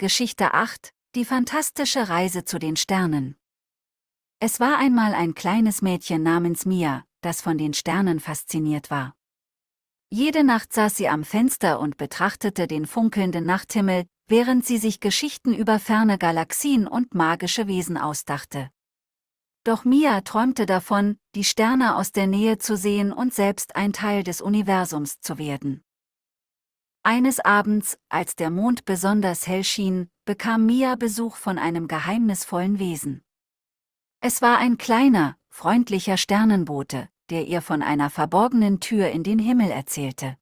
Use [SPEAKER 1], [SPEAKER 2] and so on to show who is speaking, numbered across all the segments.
[SPEAKER 1] Geschichte 8 Die fantastische Reise zu den Sternen Es war einmal ein kleines Mädchen namens Mia, das von den Sternen fasziniert war. Jede Nacht saß sie am Fenster und betrachtete den funkelnden Nachthimmel, während sie sich Geschichten über ferne Galaxien und magische Wesen ausdachte. Doch Mia träumte davon, die Sterne aus der Nähe zu sehen und selbst ein Teil des Universums zu werden. Eines Abends, als der Mond besonders hell schien, bekam Mia Besuch von einem geheimnisvollen Wesen. Es war ein kleiner, freundlicher Sternenbote, der ihr von einer verborgenen Tür in den Himmel erzählte.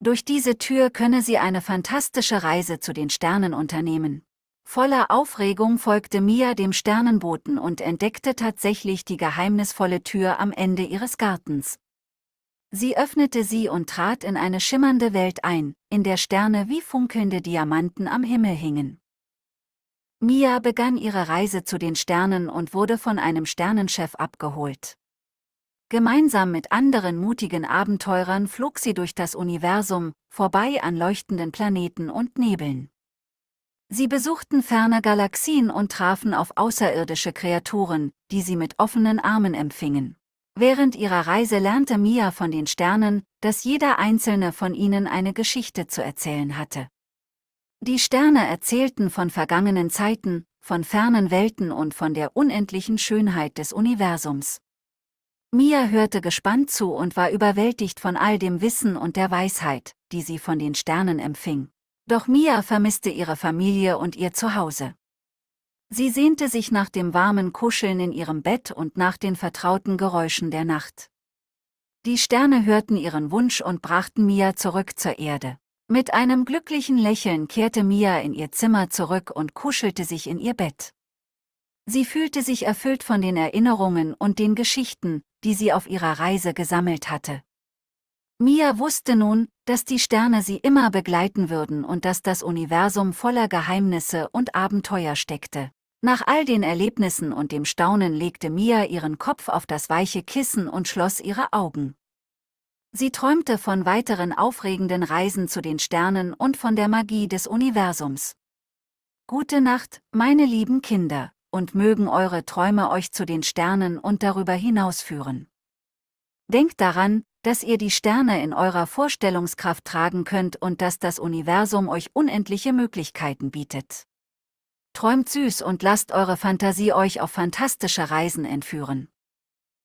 [SPEAKER 1] Durch diese Tür könne sie eine fantastische Reise zu den Sternen unternehmen. Voller Aufregung folgte Mia dem Sternenboten und entdeckte tatsächlich die geheimnisvolle Tür am Ende ihres Gartens. Sie öffnete sie und trat in eine schimmernde Welt ein, in der Sterne wie funkelnde Diamanten am Himmel hingen. Mia begann ihre Reise zu den Sternen und wurde von einem Sternenchef abgeholt. Gemeinsam mit anderen mutigen Abenteurern flog sie durch das Universum, vorbei an leuchtenden Planeten und Nebeln. Sie besuchten ferne Galaxien und trafen auf außerirdische Kreaturen, die sie mit offenen Armen empfingen. Während ihrer Reise lernte Mia von den Sternen, dass jeder einzelne von ihnen eine Geschichte zu erzählen hatte. Die Sterne erzählten von vergangenen Zeiten, von fernen Welten und von der unendlichen Schönheit des Universums. Mia hörte gespannt zu und war überwältigt von all dem Wissen und der Weisheit, die sie von den Sternen empfing. Doch Mia vermisste ihre Familie und ihr Zuhause. Sie sehnte sich nach dem warmen Kuscheln in ihrem Bett und nach den vertrauten Geräuschen der Nacht. Die Sterne hörten ihren Wunsch und brachten Mia zurück zur Erde. Mit einem glücklichen Lächeln kehrte Mia in ihr Zimmer zurück und kuschelte sich in ihr Bett. Sie fühlte sich erfüllt von den Erinnerungen und den Geschichten, die sie auf ihrer Reise gesammelt hatte. Mia wusste nun, dass die Sterne sie immer begleiten würden und dass das Universum voller Geheimnisse und Abenteuer steckte. Nach all den Erlebnissen und dem Staunen legte Mia ihren Kopf auf das weiche Kissen und schloss ihre Augen. Sie träumte von weiteren aufregenden Reisen zu den Sternen und von der Magie des Universums. Gute Nacht, meine lieben Kinder, und mögen eure Träume euch zu den Sternen und darüber hinaus führen. Denkt daran, dass ihr die Sterne in eurer Vorstellungskraft tragen könnt und dass das Universum euch unendliche Möglichkeiten bietet. Träumt süß und lasst eure Fantasie euch auf fantastische Reisen entführen.